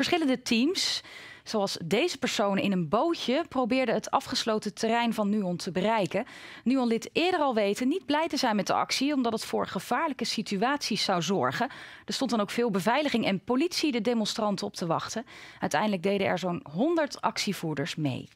Verschillende teams, zoals deze personen in een bootje, probeerden het afgesloten terrein van Nuon te bereiken. Nuon liet eerder al weten niet blij te zijn met de actie, omdat het voor gevaarlijke situaties zou zorgen. Er stond dan ook veel beveiliging en politie de demonstranten op te wachten. Uiteindelijk deden er zo'n 100 actievoerders mee.